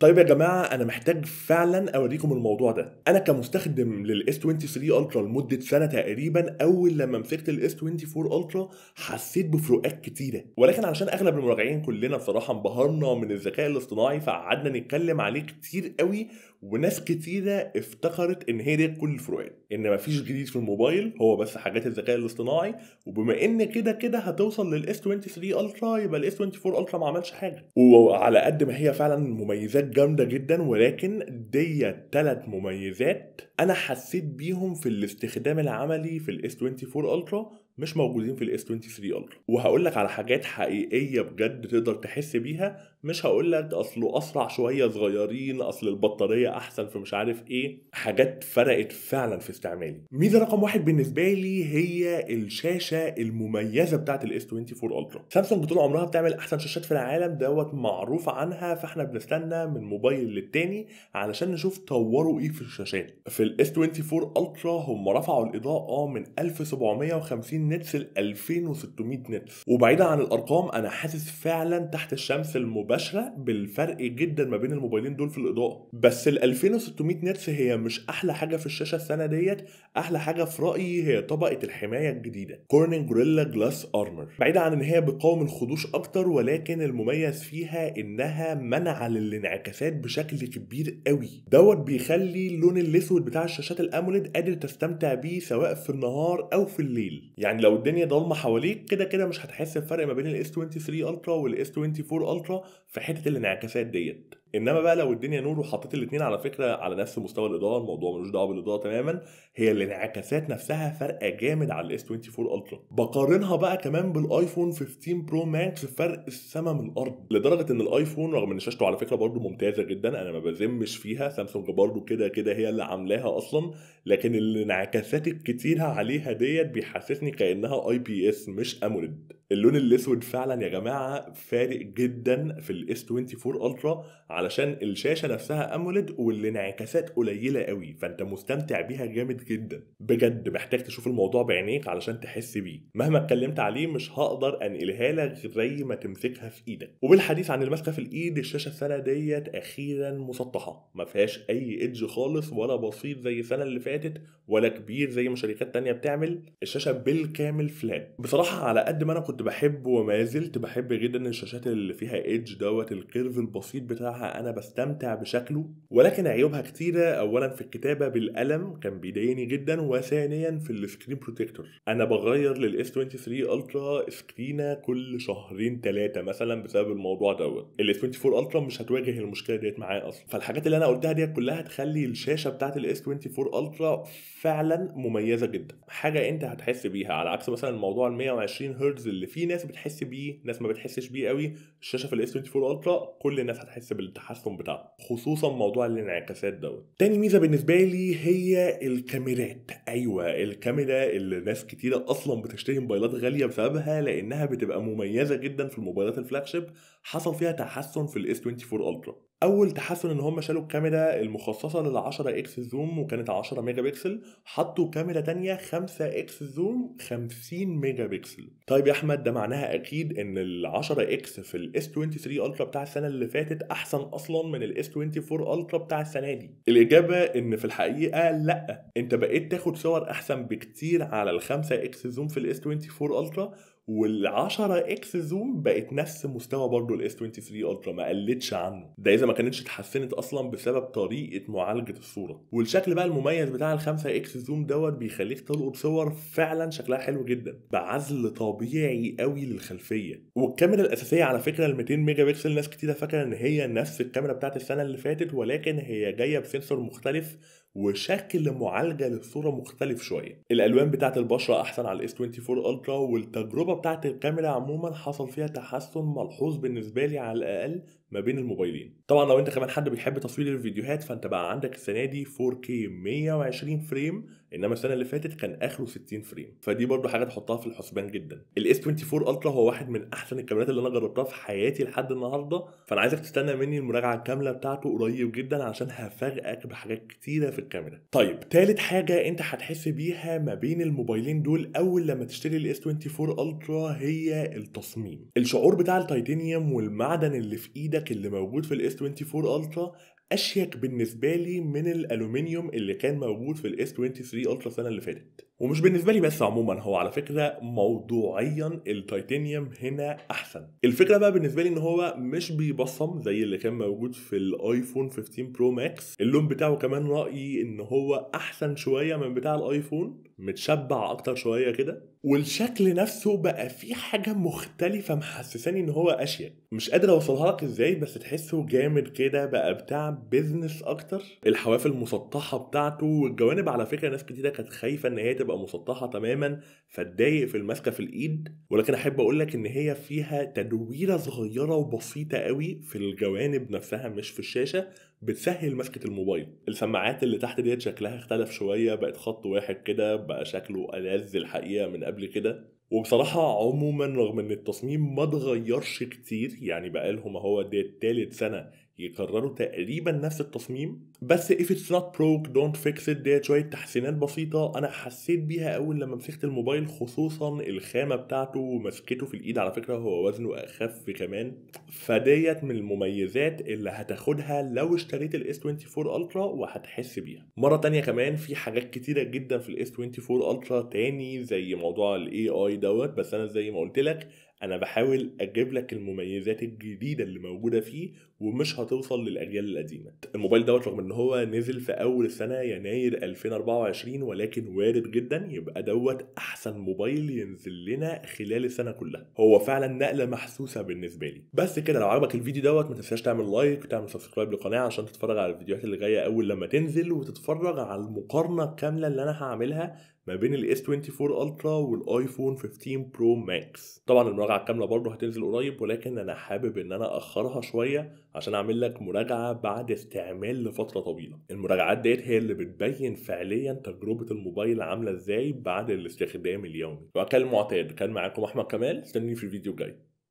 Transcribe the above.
طيب يا جماعه انا محتاج فعلا اوريكم الموضوع ده انا كمستخدم للاس 23 الترا لمده سنه تقريبا اول لما مسكت الاس 24 الترا حسيت بفروقات كتيره ولكن علشان اغلب المراجعين كلنا بصراحه انبهرنا من الذكاء الاصطناعي فقعدنا نتكلم عليه كتير قوي وناس كتيرة افتكرت ان هي دي كل الفروقات ان مفيش جديد في الموبايل هو بس حاجات الذكاء الاصطناعي وبما ان كده كده هتوصل للاس 23 الترا يبقى الاس 24 الترا ما عملش حاجه وعلى قد ما هي فعلا مميزات كانت جامده جدا ولكن دي ثلاث مميزات انا حسيت بيهم في الاستخدام العملي في الاس 24 الترا مش موجودين في الاس 23 الترا وهقول لك على حاجات حقيقيه بجد تقدر تحس بيها مش هقول لك اصله اسرع شويه صغيرين اصل البطاريه احسن في مش عارف ايه حاجات فرقت فعلا في استعمالي ميزه رقم واحد بالنسبه لي هي الشاشه المميزه بتاعه الاس 24 الترا سامسونج طول عمرها بتعمل احسن شاشات في العالم دوت معروف عنها فاحنا بنستنى من موبايل للتاني علشان نشوف طوروا ايه في الشاشات في الاس 24 الترا هم رفعوا الاضاءه من 1750 نتس ل 2600 نتس وبعيدا عن الارقام انا حاسس فعلا تحت الشمس المباشره بالفرق جدا ما بين الموبايلين دول في الاضاءه بس ال 2600 نتس هي مش احلى حاجه في الشاشه السنه ديت احلى حاجه في رايي هي طبقه الحمايه الجديده كورنينج جوريلا جلاس ارمر بعيدا عن ان هي بتقاوم الخدوش اكتر ولكن المميز فيها انها منع للانعكاسات بشكل كبير قوي دوت بيخلي اللون الاسود بتاع الشاشات الاموليد قادر تستمتع بيه سواء في النهار او في الليل يعني يعني لو الدنيا ضلمه حواليك كده كده مش هتحس بفرق ما بين الاس 23 الترا والاس 24 الترا في حته الانعكاسات ديت انما بقى لو الدنيا نور وحطيت الاثنين على فكره على نفس مستوى الاضاءه الموضوع ملوش دعوه بالاضاءه تماما هي الانعكاسات نفسها فارقه جامد على الاس 24 الترا بقارنها بقى كمان بالايفون 15 برو ماكس فرق السما من الارض لدرجه ان الايفون رغم ان شاشته على فكره برضه ممتازه جدا انا ما بذمش فيها سامسونج برضه كده كده هي اللي عاملاها اصلا لكن الانعكاسات الكتيره عليها ديت بيحسسني كانها اي بي اس مش اموليد اللون الاسود فعلا يا جماعه فارق جدا في الاس 24 الترا علشان الشاشه نفسها اموليد والانعكاسات قليله قوي فانت مستمتع بيها جامد جدا بجد محتاج تشوف الموضوع بعينيك علشان تحس بيه مهما اتكلمت عليه مش هقدر انقلها لك زي ما تمسكها في ايدك وبالحديث عن المسكه في الايد الشاشه السنه ديت اخيرا مسطحه ما فيهاش اي ايدج خالص ولا بسيط زي السنه اللي فاتت ولا كبير زي ما شركات تانية بتعمل الشاشه بالكامل فلات بصراحه على قد ما انا كنت كنت بحب وما زلت بحب جدا الشاشات اللي فيها ايدج دوت الكيرف البسيط بتاعها انا بستمتع بشكله ولكن عيوبها كتيره اولا في الكتابه بالقلم كان بيضايقني جدا وثانيا في السكرين بروتكتور انا بغير للاس 23 الترا سكرينه كل شهرين ثلاثه مثلا بسبب الموضوع دوت الاس 24 الترا مش هتواجه المشكله ديت معايا اصلا فالحاجات اللي انا قلتها ديت كلها تخلي الشاشه بتاعت الاس 24 الترا فعلا مميزه جدا حاجه انت هتحس بيها على عكس مثلا موضوع ال 120 هرتز اللي في ناس بتحس بيه ناس ما بتحسش بيه قوي الشاشه في الاس 24 الترا كل الناس هتحس بالتحسن بتاعه خصوصا موضوع الانعكاسات دوت تاني ميزه بالنسبه لي هي الكاميرات ايوه الكاميرا اللي ناس كتيره اصلا بتشتري موبايلات غاليه بسببها لانها بتبقى مميزه جدا في الموبايلات الفلاج شيب حصل فيها تحسن في الاس 24 الترا اول تحسن ان هم شالوا الكاميرا المخصصه لل 10 اكس زوم وكانت 10 ميجا بكسل حطوا كاميرا تانية 5 اكس زوم 50 ميجا بكسل طيب يا احمد ده معناها اكيد ان ال 10 اكس في الاس 23 الترا بتاع السنه اللي فاتت احسن اصلا من الاس 24 الترا بتاع السنه دي الاجابه ان في الحقيقه لا انت بقيت تاخد صور احسن بكتير على ال 5 اكس زوم في الاس 24 الترا وال10 اكس زوم بقت نفس مستوى برضه الاس 23 الترا ما قلتش عنه ده اذا ما كانتش اتحسنت اصلا بسبب طريقه معالجه الصوره والشكل بقى المميز بتاع ال5 اكس زوم دوت بيخليك تلقط صور فعلا شكلها حلو جدا بعزل طبيعي قوي للخلفيه والكاميرا الاساسيه على فكره ال 200 ميجا بكسل ناس كتيره فاكره ان هي نفس الكاميرا بتاعت السنه اللي فاتت ولكن هي جايه بسنسور مختلف وشكل معالجه للصوره مختلف شويه الالوان بتاعه البشره احسن على الاس 24 الترا والتجربه بتاعه الكاميرا عموما حصل فيها تحسن ملحوظ بالنسبه لي على الاقل ما بين الموبايلين طبعا لو انت كمان حد بيحب تصوير الفيديوهات فانت بقى عندك السنه دي 4K 120 فريم انما السنه اللي فاتت كان اخره 60 فريم فدي برضو حاجه تحطها في الحسبان جدا الاس 24 الترا هو واحد من احسن الكاميرات اللي انا جربتها في حياتي لحد النهارده فانا عايزك تستنى مني المراجعه الكامله بتاعته قريب جدا عشان هفاجئك بحاجات كتيره في الكاميرا طيب تالت حاجه انت هتحس بيها ما بين الموبايلين دول اول لما تشتري الاس 24 الترا هي التصميم الشعور بتاع التيتانيوم والمعدن اللي في ايدك السيراميك اللي موجود في الاس 24 الترا اشيك بالنسبه لي من الالومنيوم اللي كان موجود في الاس 23 الترا السنه اللي فاتت ومش بالنسبة لي بس عموما هو على فكرة موضوعيا التيتانيوم هنا أحسن الفكرة بقى بالنسبة لي إن هو مش بيبصم زي اللي كان موجود في الآيفون 15 برو ماكس اللون بتاعه كمان رأيي إن هو أحسن شوية من بتاع الآيفون متشبع أكتر شوية كده والشكل نفسه بقى فيه حاجة مختلفة محسساني إن هو أشيك مش قادر أوصلها لك إزاي بس تحسه جامد كده بقى بتاع بيزنس أكتر الحواف المسطحة بتاعته والجوانب على فكرة ناس كتيرة كانت خايفة إن هي تبقى بتبقى مسطحه تماما فتضايق في المسكه في الايد ولكن احب اقول لك ان هي فيها تدويره صغيره وبسيطه قوي في الجوانب نفسها مش في الشاشه بتسهل مسكه الموبايل السماعات اللي تحت ديت شكلها اختلف شويه بقت خط واحد كده بقى شكله ألذ الحقيقه من قبل كده وبصراحة عموما رغم ان التصميم ما اتغيرش كتير يعني بقالهم اهو ديت تالت سنة يكرروا تقريبا نفس التصميم بس if it's not broke don't fix it ديت شويه تحسينات بسيطه انا حسيت بيها اول لما مسكت الموبايل خصوصا الخامه بتاعته ومسكته في الايد على فكره هو وزنه اخف كمان فديت من المميزات اللي هتاخدها لو اشتريت الاس 24 الترا وهتحس بيها مره تانية كمان في حاجات كتيره جدا في الاس 24 الترا تاني زي موضوع الاي اي دوت بس انا زي ما قلت لك انا بحاول اجيب لك المميزات الجديده اللي موجوده فيه ومش هتوصل للاجيال القديمه الموبايل دوت رغم ان هو نزل في اول سنه يناير 2024 ولكن وارد جدا يبقى دوت احسن موبايل ينزل لنا خلال السنه كلها هو فعلا نقله محسوسه بالنسبه لي بس كده لو عجبك الفيديو دوت ما تنساش تعمل لايك وتعمل سبسكرايب للقناه عشان تتفرج على الفيديوهات اللي جايه اول لما تنزل وتتفرج على المقارنه الكامله اللي انا هعملها ما بين الاس 24 الترا والايفون 15 برو ماكس طبعا المراجعه الكامله برضه هتنزل قريب ولكن انا حابب ان انا اخرها شويه عشان اعمل لك مراجعه بعد استعمال لفتره طويله المراجعات ديت هي اللي بتبين فعليا تجربه الموبايل عامله ازاي بعد الاستخدام اليومي وكالمعتاد كان معاكم احمد كمال استنوني في الفيديو الجاي